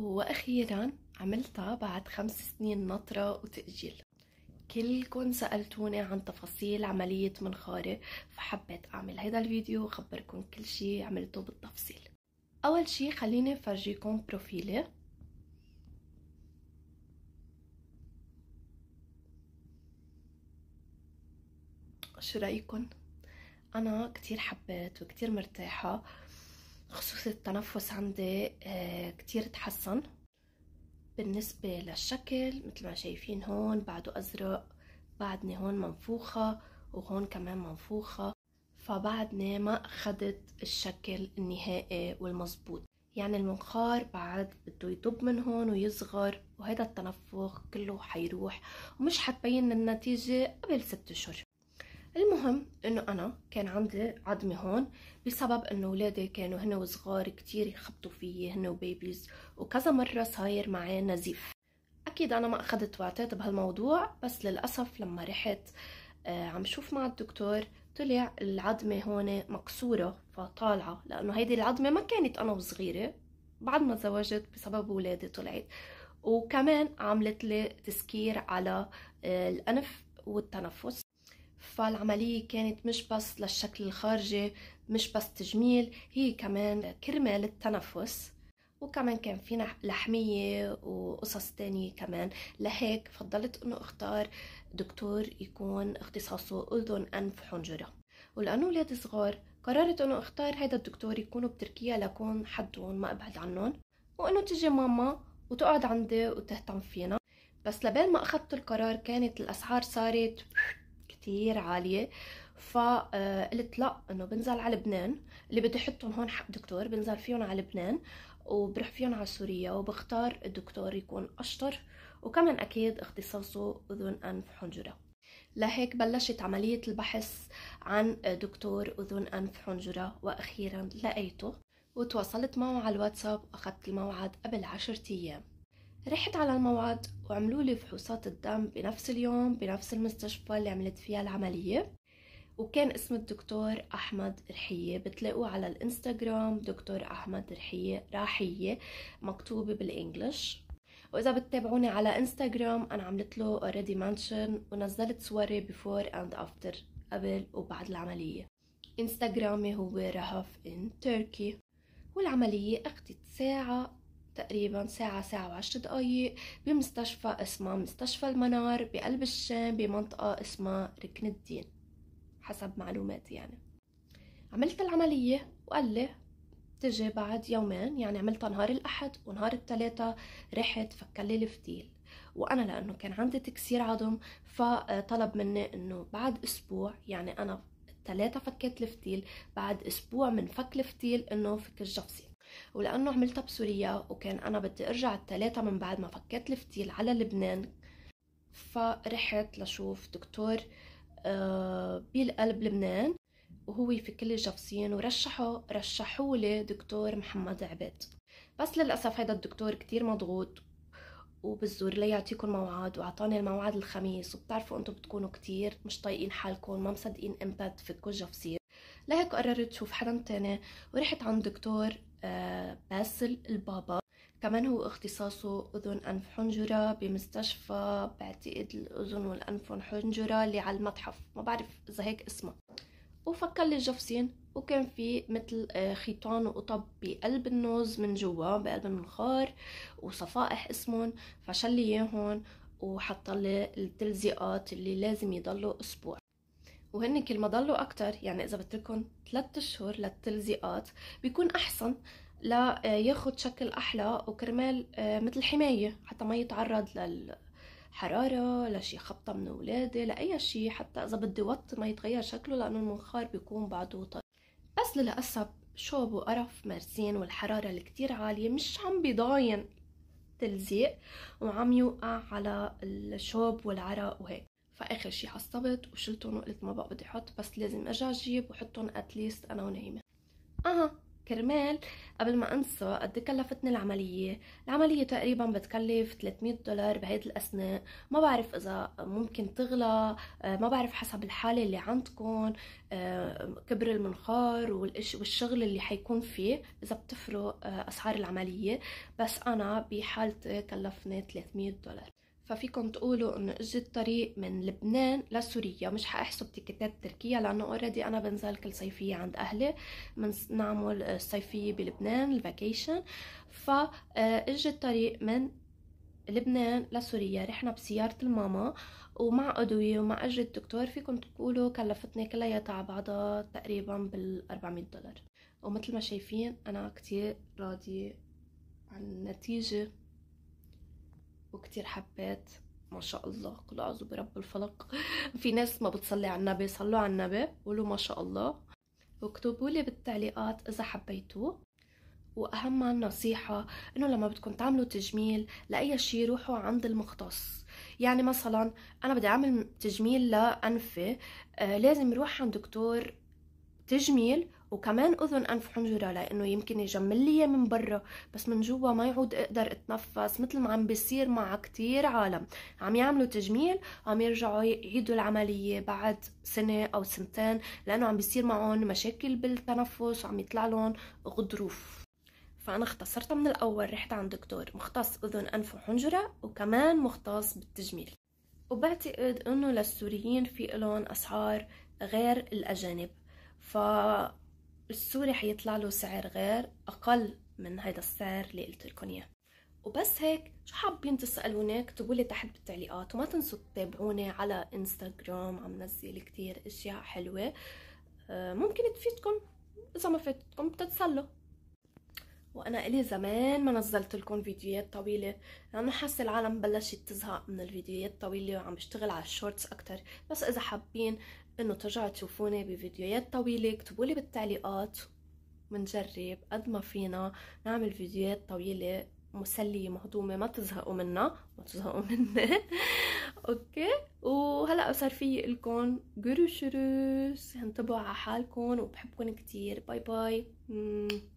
وأخيرا عملتها بعد خمس سنين نطرة وتأجيل كلكم سألتوني عن تفاصيل عملية منخاري فحبيت أعمل هذا الفيديو وخبركم كل شي عملته بالتفصيل أول شي خليني فرجيكم بروفيلي شو رأيكم؟ أنا كتير حبيت وكتير مرتاحة خصوص التنفس عندي آه، كتير تحسن بالنسبة للشكل مثل ما شايفين هون بعده أزرق بعدني هون منفوخة وهون كمان منفوخة فبعدني ما أخدت الشكل النهائي والمظبوط يعني المنخار بعد بده يضب من هون ويصغر وهذا التنفخ كله حيروح ومش حتبين النتيجة قبل ست أشهر المهم انه انا كان عندي عظمة هون بسبب انه ولادي كانوا هن وصغار كتير يخبطوا فيي هن وبيبيز وكذا مرة صاير معي نزيف اكيد انا ما اخدت وعطيت بهالموضوع بس للاسف لما رحت آه عم شوف مع الدكتور طلع العظمة هون مكسورة فطالعة لأنه هيدي العظمة ما كانت أنا وصغيرة بعد ما تزوجت بسبب ولادي طلعت وكمان عملت لي تسكير على آه، الأنف والتنفس فالعملية كانت مش بس للشكل الخارجي مش بس تجميل هي كمان كرمال التنفس وكمان كان في لحمية وقصص تانية كمان لهيك فضلت انه اختار دكتور يكون اختصاصه اذن انف حنجرة ولانه ولاد صغار قررت انه اختار هذا الدكتور يكونوا بتركيا لكون حدهم ما ابعد عنهم وانه تجي ماما وتقعد عندي وتهتم فينا بس لبين ما اخذت القرار كانت الاسعار صارت كتير عاليه فقلت آه، لا انه بنزل على لبنان اللي بدي احطهم هون حق دكتور بنزل فيهم على لبنان وبروح فيهم على سوريا وبختار الدكتور يكون اشطر وكمان اكيد اختصاصه اذن انف حنجره لهيك بلشت عملية البحث عن دكتور أذن أنف حنجرة وأخيرا لقيته وتواصلت معه على الواتساب أخذت الموعد قبل عشرة أيام رحت على الموعد وعملوا لي فحوصات الدم بنفس اليوم بنفس المستشفى اللي عملت فيها العملية وكان اسم الدكتور أحمد رحية بتلاقوه على الانستغرام دكتور أحمد رحية راحية مكتوبة بالإنجلش وإذا بتتابعوني على انستغرام أنا عملت له already منشن ونزلت صوري before and after قبل وبعد العملية انستغرامي هو رهف ان تركي والعملية أخذت ساعة تقريبا ساعة ساعة وعشر دقايق بمستشفى اسمه مستشفى المنار بقلب الشام بمنطقة اسمها ركن الدين حسب معلوماتي يعني عملت العملية وقال لي تجي بعد يومين يعني عملتها نهار الأحد ونهار الثلاثة رحت فكلي الفتيل وانا لانه كان عندي تكسير عظم فطلب مني انه بعد اسبوع يعني انا الثلاثة فكيت الفتيل بعد اسبوع من فك الفتيل انه فك الجفصي ولانه عملتها بسوريا وكان انا بدي ارجع الثلاثه من بعد ما فكيت الفتيل على لبنان فرحت لشوف دكتور آه، بالقلب لبنان وهو يفك لي الجفصين ورشحوا رشحوا لي دكتور محمد عبيد بس للاسف هذا الدكتور كتير مضغوط وبالزور لا يعطيكم موعد واعطاني الموعد الخميس وبتعرفوا انتم بتكونوا كتير مش طايقين حالكم ما مصدقين امتى تفكوا الجفصير لهيك قررت شوف حدا تاني ورحت عند دكتور باسل البابا كمان هو اختصاصه أذن أنف حنجرة بمستشفى بعتقد الأذن والأنف حنجرة اللي على المتحف ما بعرف إذا هيك اسمه وفكر لي الجفصين وكان في مثل آه، خيطان وقطب بقلب النوز من جوا بقلب المنخار وصفائح اسمهم فشل اياهم وحط لي التلزيقات اللي لازم يضلوا اسبوع وهن كل ما ضلوا اكتر يعني اذا بتركهم ثلاث اشهر للتلزيقات بيكون احسن لياخد شكل احلى وكرمال آه، مثل حمايه حتى ما يتعرض لل حرارة لشي خبطة من ولاده لأي شي حتى إذا بدي وط ما يتغير شكله لأنه المنخار بيكون بعده طري بس للأسف شوب وقرف مارسين والحرارة الكتير عالية مش عم بيضاين تلزيق وعم يوقع على الشوب والعرق وهيك فاخر شي عصبت وشلتهم وقلت ما بقى بدي احط بس لازم ارجع اجيب واحطهم اتليست انا ونايمه اها كرمال قبل ما انسى قد كلفتني العمليه العمليه تقريبا بتكلف 300 دولار بهيدي الاسناء ما بعرف اذا ممكن تغلى آه، ما بعرف حسب الحاله اللي عندكم آه، كبر المنخار والشغل اللي حيكون فيه اذا بتفرق آه، اسعار العمليه بس انا بحالتي كلفني 300 دولار ففيكم تقولوا انه اجى الطريق من لبنان لسوريا مش حاحسب تيكتات تركيا لانه اوريدي انا بنزل كل صيفيه عند اهلي بنعمل الصيفيه بلبنان الفاكيشن آه، اجي الطريق من لبنان لسوريا رحنا بسيارة الماما ومع أدوية ومع أجر الدكتور فيكم تقولوا كلفتني كلياتها على بعضها تقريبا بال 400 دولار ومثل ما شايفين أنا كتير راضية عن النتيجة وكتير حبيت ما شاء الله قل اعوذ برب الفلق في ناس ما بتصلي على النبي صلوا على النبي قولوا ما شاء الله واكتبوا لي بالتعليقات اذا حبيتوه واهم نصيحه انه لما بدكم تعملوا تجميل لاي شيء روحوا عند المختص يعني مثلا انا بدي اعمل تجميل لانفي آه لازم اروح عند دكتور تجميل وكمان اذن انف حنجره لانه يمكن يجمل لي من برا بس من جوا ما يعود اقدر اتنفس مثل ما عم بيصير مع كتير عالم عم يعملوا تجميل عم يرجعوا يعيدوا العمليه بعد سنه او سنتين لانه عم بيصير معهم مشاكل بالتنفس وعم يطلع لهم غضروف فأنا اختصرتها من الأول رحت عند دكتور مختص أذن أنف وحنجرة وكمان مختص بالتجميل وبعتقد أنه للسوريين في لهم أسعار غير الأجانب ف السوري حيطلع له سعر غير اقل من هيدا السعر اللي قلت لكم اياه وبس هيك شو حابين تسألوني اكتبوا لي تحت بالتعليقات وما تنسوا تتابعوني على انستغرام عم نزل كتير اشياء حلوة آه، ممكن تفيدكم اذا ما فاتتكم بتتسلوا وانا الي زمان ما نزلت لكم فيديوهات طويله لانه حاسه العالم بلشت تزهق من الفيديوهات الطويله وعم بشتغل على الشورتس اكتر بس اذا حابين انه ترجعوا تشوفوني بفيديوهات طويله اكتبوا لي بالتعليقات بنجرب قد ما فينا نعمل فيديوهات طويله مسليه مهضومه ما تزهقوا منا ما تزهقوا مني اوكي وهلا صار في لكم جرو شروس انتبهوا على حالكم وبحبكم كتير باي باي